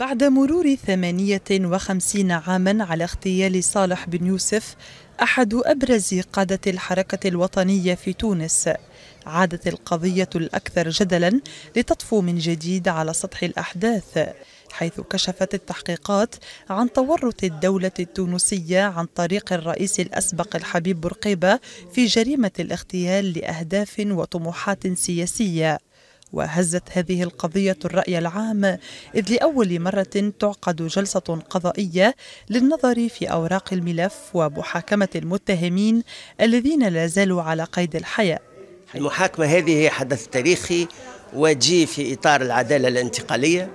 بعد مرور 58 عاما على اغتيال صالح بن يوسف احد ابرز قاده الحركه الوطنيه في تونس عادت القضيه الاكثر جدلا لتطفو من جديد على سطح الاحداث حيث كشفت التحقيقات عن تورط الدولة التونسية عن طريق الرئيس الأسبق الحبيب بورقيبة في جريمة الاغتيال لأهداف وطموحات سياسية وهزت هذه القضية الرأي العام إذ لأول مرة تعقد جلسة قضائية للنظر في أوراق الملف ومحاكمة المتهمين الذين لا زالوا على قيد الحياة المحاكمة هذه هي حدث تاريخي وجي في إطار العدالة الانتقالية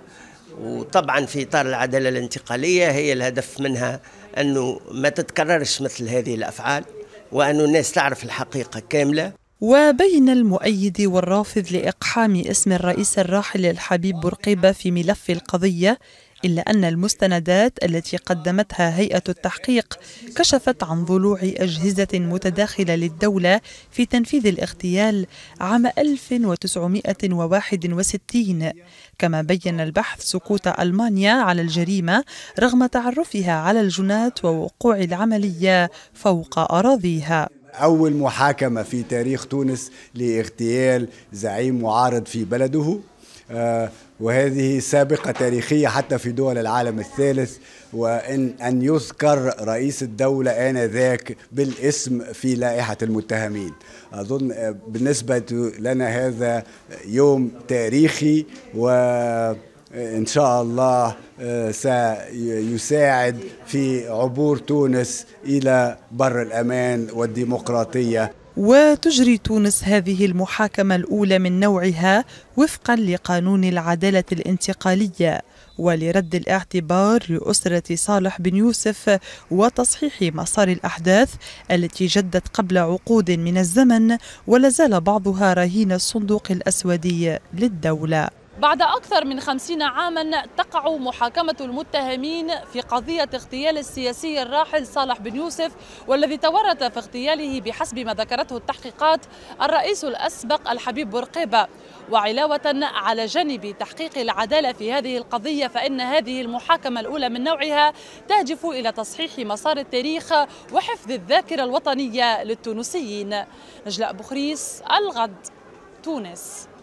وطبعا في إطار العدالة الانتقالية هي الهدف منها أنه ما تتكررش مثل هذه الأفعال وأن الناس تعرف الحقيقة كاملة وبين المؤيد والرافض لإقحام اسم الرئيس الراحل الحبيب بورقيبة في ملف القضية إلا أن المستندات التي قدمتها هيئة التحقيق كشفت عن ضلوع أجهزة متداخلة للدولة في تنفيذ الاغتيال عام 1961 كما بين البحث سقوط ألمانيا على الجريمة رغم تعرفها على الجنات ووقوع العملية فوق أراضيها أول محاكمة في تاريخ تونس لاغتيال زعيم معارض في بلده آه، وهذه سابقة تاريخية حتى في دول العالم الثالث وإن أن يذكر رئيس الدولة آنذاك بالاسم في لائحة المتهمين أظن آه، بالنسبة لنا هذا يوم تاريخي و إن شاء الله آه، سيساعد في عبور تونس إلى بر الأمان والديمقراطية وتجري تونس هذه المحاكمة الأولى من نوعها وفقا لقانون العدالة الانتقالية ولرد الاعتبار لأسرة صالح بن يوسف وتصحيح مسار الأحداث التي جدت قبل عقود من الزمن ولازال بعضها رهين الصندوق الأسود للدولة بعد أكثر من خمسين عاما تقع محاكمة المتهمين في قضية اغتيال السياسي الراحل صالح بن يوسف والذي تورط في اغتياله بحسب ما ذكرته التحقيقات الرئيس الأسبق الحبيب بورقيبة وعلاوة على جانب تحقيق العدالة في هذه القضية فإن هذه المحاكمة الأولى من نوعها تهدف إلى تصحيح مسار التاريخ وحفظ الذاكرة الوطنية للتونسيين نجلاء بخريس الغد تونس